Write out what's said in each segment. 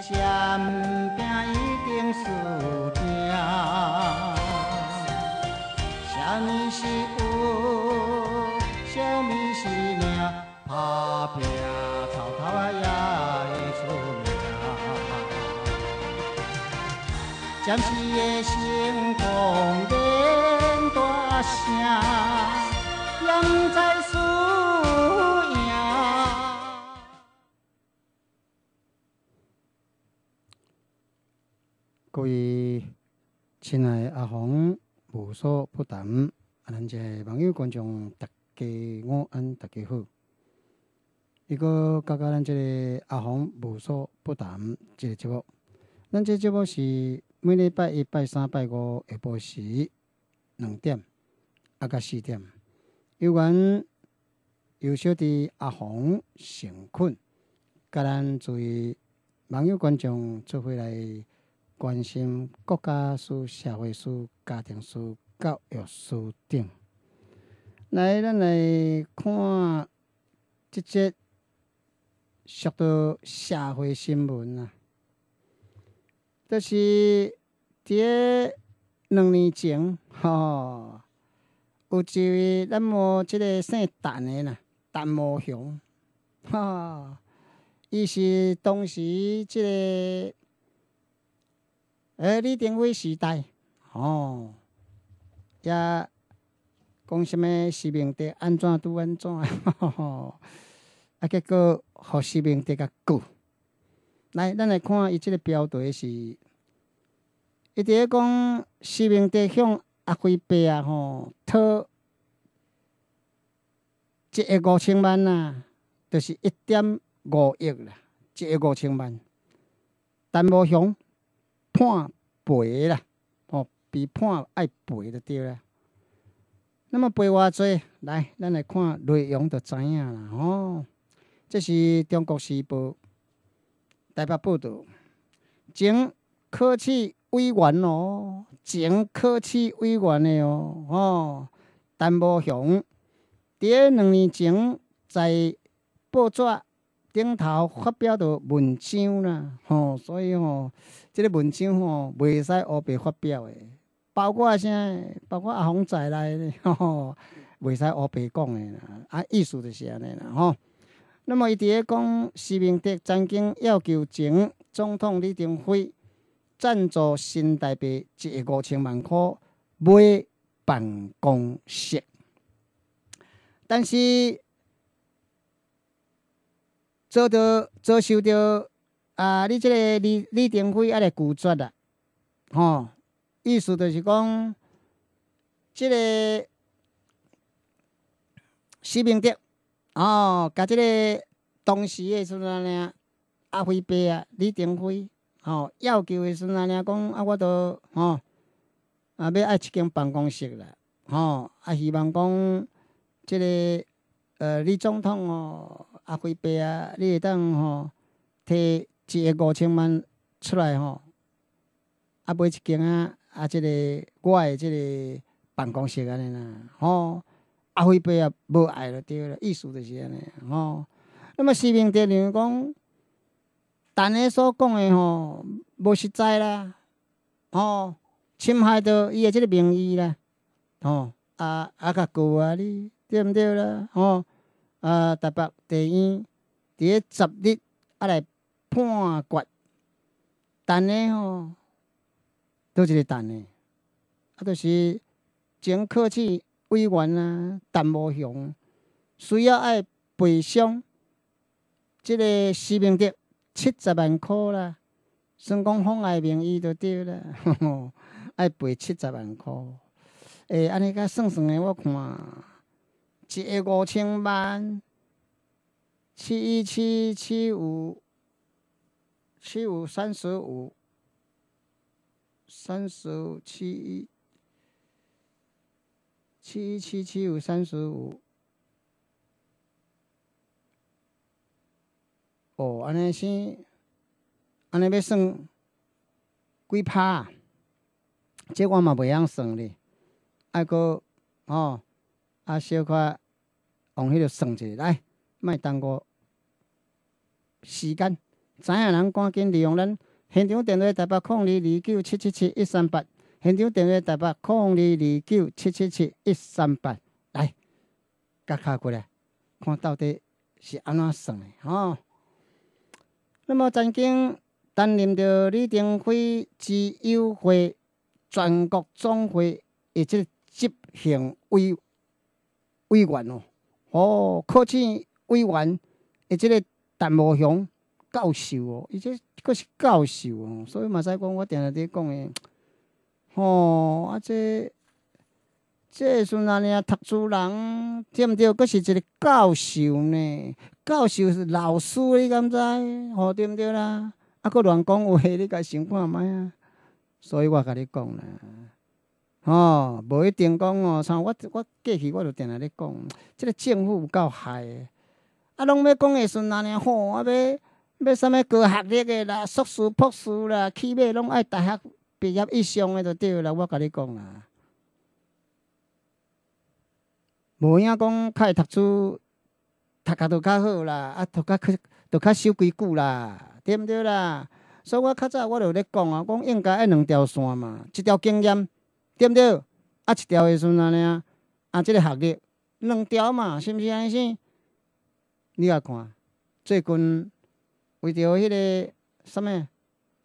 先拼一定输赢，什么是是暂时的成功免大声。亲爱阿红，无所不谈，阿兰即网友观众，大家午安，大家好。伊个刚刚咱即个阿红无所不谈即个节目，咱即节目是每礼拜一、拜三、拜五下晡时两点，啊加四点。有关有小的阿红成困，甲咱为网友观众做回来。关心国家事、社会事、家庭事、教育事等。来，咱来看即则说到社会新闻啊。就是伫两年前，吼，有一位咱么即个姓陈的啦，陈茂雄，哈，伊是当时即个。诶，李登辉时代，吼，也讲虾物？习明德安怎都安怎，啊，结果，互习明德得较久。来，咱来看伊即个标题是，伊伫咧讲，习明德向阿辉伯啊吼，讨一亿五千万啊，就是一点五亿啦，一亿五千万，陈无雄。判赔啦，哦，比判爱赔的对啦。那么，赔偌做，来，咱来看内容就知影啦。哦，这是《中国时报》代表报道，前科技委员哦，前科技委员的哦，哦，陈柏雄，第一两年前在报纸。顶头发表的文章啦，吼，所以吼，这个文章吼，袂使黑白发表的，包括啥，包括阿洪仔来，吼，袂使黑白讲的啦，啊，意思就是安尼啦，吼。那么伊伫咧讲，习近平、曾经要求前总统李登辉赞助新台北一亿五千万块买办公室，但是。遭到、遭受到啊！你这个李李登辉啊，来拒绝啦，吼！意思就是讲，这个习近平哦，甲这个当时的孙阿娘阿辉伯啊，李登辉吼，要求的孙阿娘讲啊，我都吼啊，要爱一间办公室啦，吼！啊，希望讲这个呃，李总统哦。阿辉伯啊，你会当吼摕一个五千万出来吼，啊买一间啊啊这个我诶即个办公室安尼啦，吼阿辉伯啊无爱了对啦，意思就是安尼吼。那么视频提亮讲，陈诶所讲诶吼无实在啦，吼侵害到伊诶即个名誉啦，吼啊啊较久啊你，对毋对啦吼？呃，台北地院伫咧十日啊来判决，等嘞吼，都一个等嘞，啊，就是前考试委员啊，陈无雄，需要爱赔偿即个施明德七十万箍啦，孙广宏爱名义就对啦，爱赔七十万箍，哎，安尼甲算算诶，我看。个五千万，七一七七五，七五三十五，三十五七一，七一七七五三十五。哦，安尼先，安尼要算几趴？这我嘛袂晓算哩，啊哥，哦。啊，小可往迄个算一下来，莫耽误时间。知影人赶紧利用咱现场电话：，台八零二二九七七七一三八。现场电话：台八零二二九七七七一三八。来，甲卡过来，看到底是安怎算的吼。那么，曾经担任着李登辉之友会全国总会以及执行委。委员哦，哦，考试委员的这个陈茂雄教授哦，伊这阁是教授哦，所以嘛使讲，我定定伫讲的，吼，啊这这算安尼啊，读书人对毋对？佫是一个教授呢，教授是老师，你敢知？吼对毋对啦？啊，佫乱讲话，你家想看觅啊？所以我甲你讲啦。哦，无一定讲哦，像我我过去我就定来咧讲，即 个政府有够害诶！啊，拢要讲时阵安尼啊要要啥物高学历的啦，硕士、博士啦，起码拢爱大学毕业以上的就对啦。我甲你讲啦，无影讲较会读书，读较都较好啦，啊，读较去读较少几矩啦，对毋对啦？所以我较早我就咧讲啊，讲应该爱两条线嘛，一条经验。对不对？啊，一条的孙安尼啊，啊，这个学历两条嘛，是毋是安尼先？你甲看，最近为着迄个什物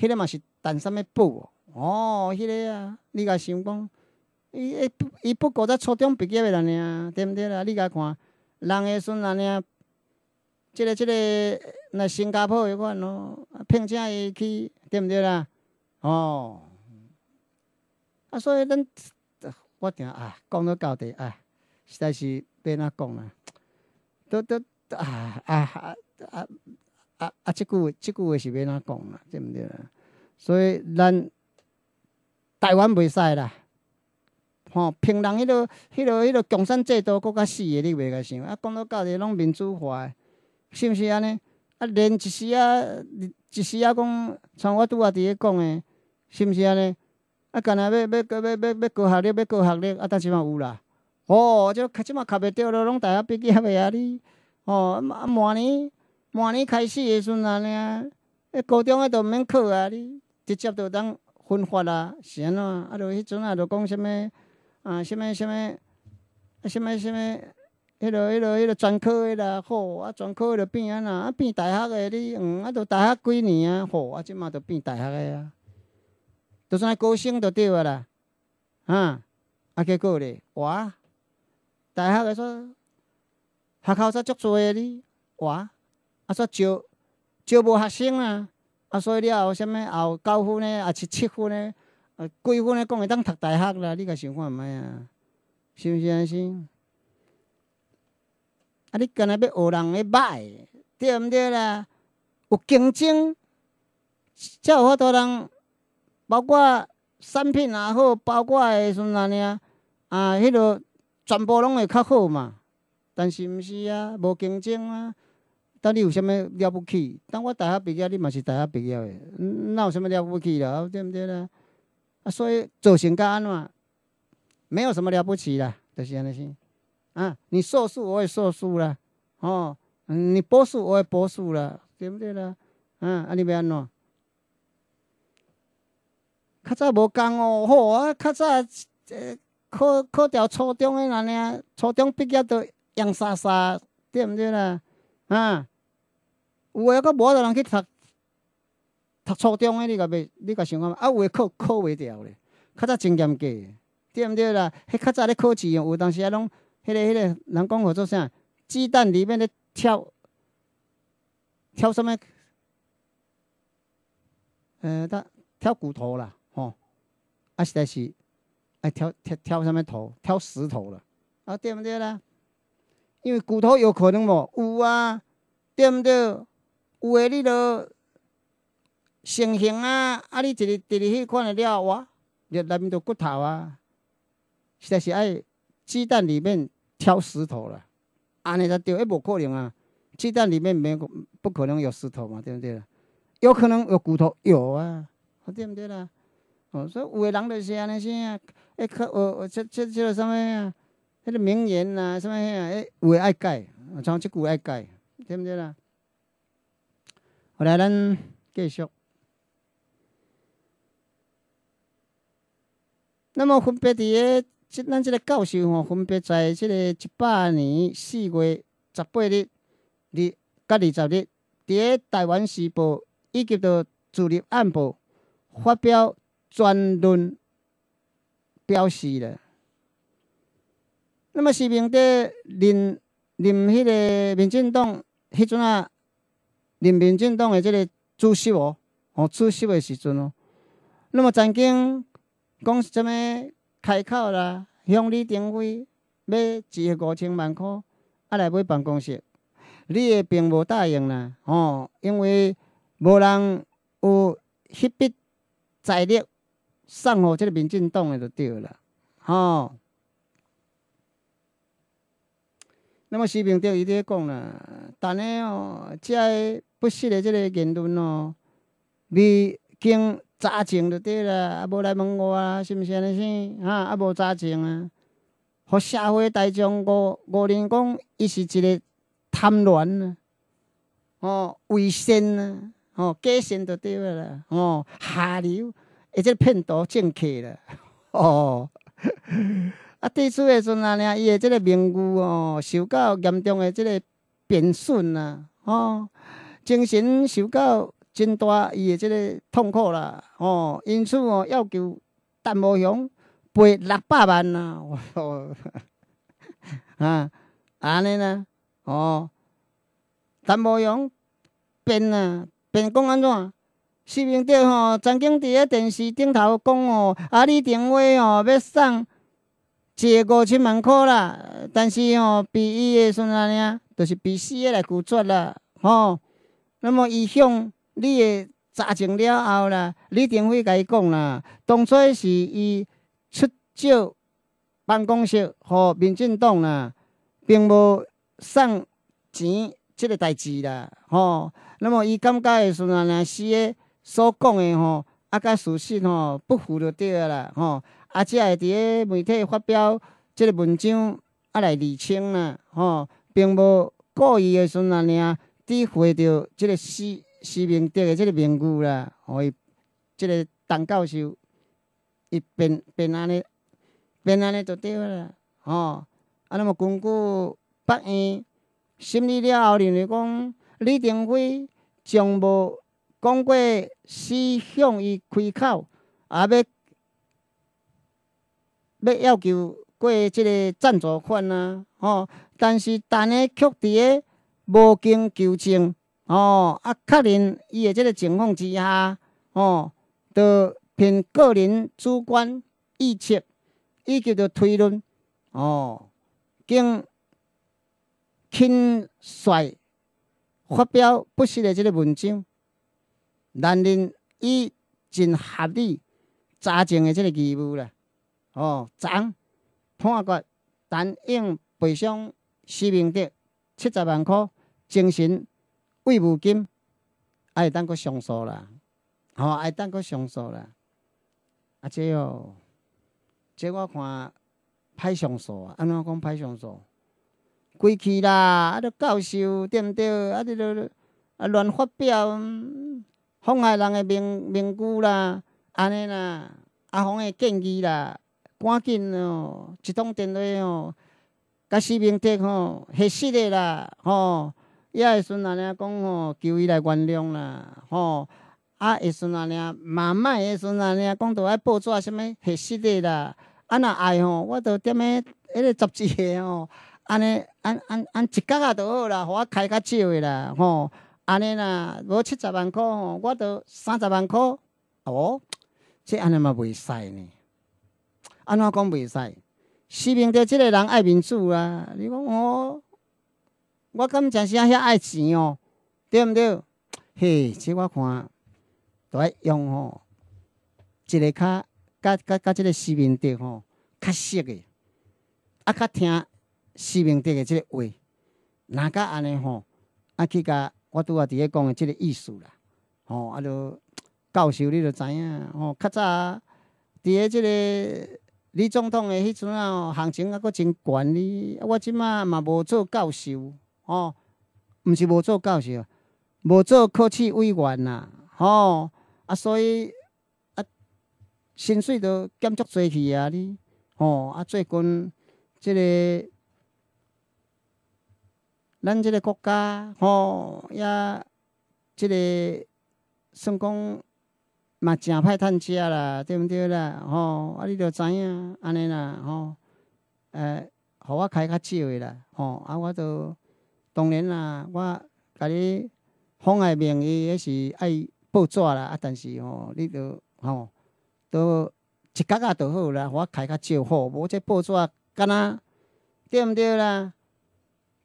迄个嘛是陈什物布哦？哦，迄个啊，你甲想讲，伊伊伊不过才初中毕业的安尼啊，对不对啦？你甲看，人的孙安尼啊，这个这个来新加坡的看哦，聘请伊去，对不对啦？哦。所以咱，我听啊，讲到到底啊，实在是变哪讲啦，都都啊啊啊啊啊！啊，啊，即句话，即句话是变哪讲啦，这唔对啦。所以咱台湾袂使啦，吼，平人迄落、迄落、迄落共产制度，佫较死个，你袂甲想。啊，讲到到底，拢民主化，是毋是安尼？啊，连一时仔，一时仔讲，像我拄仔伫咧讲个，是毋是安尼？啊，干那要要要要要高学历，要高学历，啊，但是嘛有啦。哦，即这嘛考袂着咯，拢大学毕业还袂啊哩。哦，啊，明年，明年开始的时阵安尼啊，迄高中个都毋免考啊哩，直接就当分发啊，是安怎？啊，就迄阵啊，就讲什物啊，什物什物啊，什物什物迄落迄落迄落专科诶啦，好，啊，专科的变安那，啊，变大学诶哩，嗯，啊，就大学几年啊，好，啊，即嘛就变大学诶啊。就算爱高升就对啊啦，啊，啊结果咧，我大学来说，学校煞足多个哩，我啊煞招招无学生啊，啊所以了有啥物啊有高分呢，啊七七分呢，啊几分呢，讲会当读大学啦，你甲想看卖啊？是毋是安尼啊你干日要学人去歹，对毋对啦？有竞争，才有法度人。包括产品也好，包括的什么尼啊，啊，迄个全部拢会较好嘛。但是，毋是啊，无竞争啊。但你有啥物了不起？但我大学毕业，你嘛是大学毕业的，那有啥物了不起啦？对不对啦？啊，所以做成家嘛，没有什么了不起的，就是安尼是。啊，你硕士我也硕士了，哦，你博士我也博士了，对不对啦？啊，安尼要安怎？较早无共哦，吼啊！较早考考条初中诶，安尼啊，初中毕业都养傻沙，对毋对啦？啊，有诶，搁无法度人去读，读初中诶，你甲要你甲想看嘛？啊，有诶考考袂着咧，较早真严格，对毋对啦？迄较早咧考试，有当时啊，拢迄个迄个人讲叫做啥？鸡蛋里面咧跳跳什么？嗯，他跳骨头啦。哦，啊，实在是，爱挑挑挑什么头？挑石头了？啊，对不对啦？因为骨头有可能无有啊，对不对？有诶，你都成形啊，啊，你一日一日去看了哇，话，内面都骨头啊。实在是爱鸡蛋里面挑石头了，安尼才对，一无可能啊！鸡蛋里面没不可能有石头嘛，对不对？有可能有骨头，有啊，啊，对不对啦？所以有为人就是安尼先啊！哎，看我我这这这个什么啊？这个名言呐，什么啊？有爱改，从即句爱改，对听对啦？后来咱继续。那么分别伫个即咱即个教授吼，分别在即个一八年四月十八日、二甲二十日伫个《台湾时报》以及到《自立晚报》发表。专论表示了。那么习近平任任迄个民进党迄阵啊，任民进党诶即个主席哦，哦主席诶时阵哦，那么曾经讲什么开口啦，向你登辉买一亿五千万块，啊来买办公室，你诶并无答应啦，哦，因为无人有迄笔财力。送互即个民进党诶，就对啦，吼。那么习近平伊咧讲啦，但个哦，即个不实诶，即个言论哦，未经查证就对啦，啊，无来问我啊，是毋是安尼先？哈，啊，无查证啊，互社会大众五五人讲伊是一个贪乱啊，吼，伪善啊，吼，假善就对个啦，吼，下流。伊即个骗徒进去了，哦，啊！在厝的时阵啊，伊的这个名誉哦，受到严重的这个贬损啊，哦，精神受到真大，伊的这个痛苦啦，哦，因此哦，要求陈茂雄赔六百万呐，哦，啊，安尼呢，哦，陈茂雄变啊，变讲安怎？是明着吼，曾经伫个电视顶头讲哦，啊，里电话哦要送一个五千万箍啦，但是吼，被伊个孙阿娘，就是被四个来拒绝啦，吼。那么伊向你个查证了后啦，李登辉甲伊讲啦，当初是伊出借办公室互民进党啦，并无送钱即个代志啦，吼。那么伊感觉孙阿娘四个。所讲的吼，啊，甲事实吼，不符就对了啦，吼。啊，才会伫个媒体发表即个文章，啊来厘清啦，吼，并无故意的像安尼啊，诋毁着即个习习明德诶即个名誉啦，吼。即个陈教授，伊便便安尼，便安尼就对了啦，吼。啊，那么根据法院审理了后，认为讲李登辉从无。讲过是向伊开口，啊，要要要求过即个赞助款啊，吼！但是陈诶却伫个无经求证，吼！啊，确认伊个即个情况之下，吼，就凭个人主观臆测，以及就推论，吼，经轻率发表不实的即个文章。男人伊尽合理查证的即个义务啦。吼，昨判决陈应赔偿施明德七十万块精神慰抚金，爱当佫上诉啦。吼，爱当佫上诉啦。啊，即个，即我看，歹上诉啊。安怎讲歹上诉？规气啦，啊，着教授对毋对？啊，你着啊乱发表。妨碍人诶名名句啦，安尼啦，阿宏的建议啦，赶紧哦，一通电话哦，甲士兵特吼核实的啦，吼，也会孙安尼讲吼，求伊来原谅啦，吼，啊，会孙阿娘嘛歹，会孙安尼讲着爱报纸，啥物核实的啦，啊若爱吼，我着踮诶，迄个杂志下吼，安尼，安安按一角仔着好啦，互我开较少诶啦，吼。安尼啦，无七十万块吼，我著三十万块，哦，这安尼嘛袂使呢？安怎讲袂使？视频平即个人爱民主啊！你讲我，我敢真声遐爱钱哦，对毋对？嘿，即我看，爱用吼，即个较，甲甲甲即个视频平吼较熟个，啊较听视频平个即个话，哪甲安尼吼，啊去甲。我拄啊，伫咧讲个即个意思啦，吼啊！着教授你着知影，吼较早伫咧即个李总统诶，迄阵啊行情啊，佫真悬哩。啊，我即马嘛无做教授，吼，毋是无做教授，无做考试委员啦，吼啊，所以啊薪水都减足济去啊哩，吼啊，最近即个。咱即个国家，吼，也这个算讲嘛正歹趁食啦，对毋对啦？吼，啊，你着知影，安尼啦，吼，呃，互我开较少的啦，吼，啊，我都当然啦，我甲你方外名伊也是爱报纸啦，啊，但是吼，你着吼都一角啊都好啦，互我开较少好，无这报纸干呐，对毋对啦？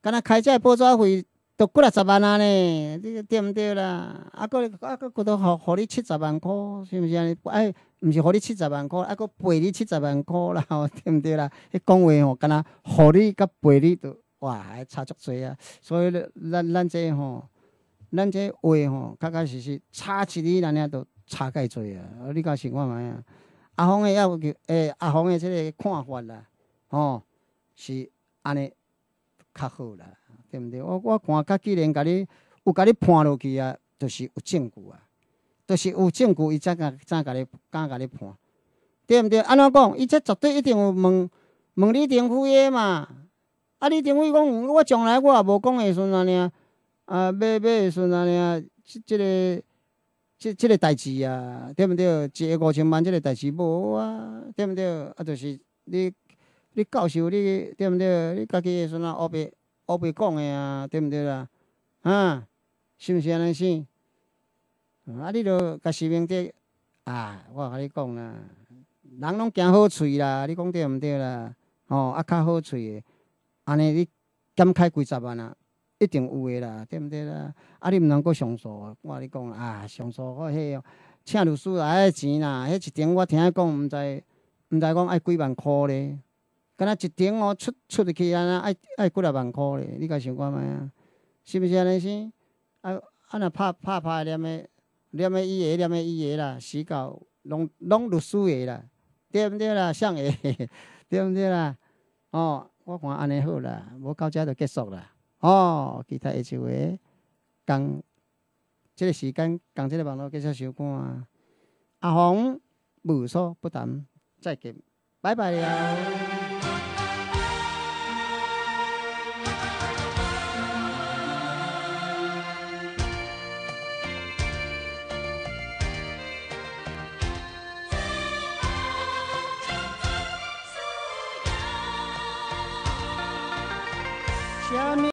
敢若开这报纸费都几啊十万啊呢？你个对不对啦？啊，个啊个，佫都给给你七十万块，是不是啊？哎，唔是给你七十万块，啊个赔你七十万块啦，对不对啦？佮讲话吼，敢若给你佮赔你都哇，还差足多啊！所以，咱咱这吼，咱这话吼，确确实实差一字，咱俩都差介多啊！你家想看卖啊？阿洪的要求，哎，阿洪的这个看法啦，吼，是安尼。较好啦，对毋对？我我看，甲既然甲你有甲你判落去啊，就是有证据啊，就是有证据，伊才敢怎甲你敢甲你判，对毋对？安怎讲？伊这绝对一定有问问你夫的嘛？啊，你丁辉讲，我从来我也无讲的阵安尼啊，啊买买的安尼啊，即个即即个代志啊，对毋对？一个五千万即个代志无啊，对毋对？啊，就是你。你教授，你对毋对？你家己算啊，乌白乌白讲诶啊？对毋对啦？唅，是毋是安尼先？啊，你着甲实名制啊！我甲你讲啦，人拢惊好喙啦，你讲对毋对啦？吼，啊，较好喙诶，安尼你减开几十万啊，一定有诶啦，对毋对啦？啊，你毋通阁上诉，我甲你讲啦，啊，上诉我迄请律师来个钱啦，迄一点我听讲毋知毋知讲爱几万箍咧。敢若一顶哦出出入去，安尼爱爱几来万箍咧，你家想看觅啊？是毋是安尼先？啊啊！若拍拍拍，念的念的伊个，念的伊个啦，虚到拢拢律师个啦，对毋对啦？上个 对毋对啦？哦，我看安尼好啦，无到遮就结束啦。哦，其他下一位共即个时间讲即个网络继续收看。啊。阿红无所不谈，再见，拜拜了。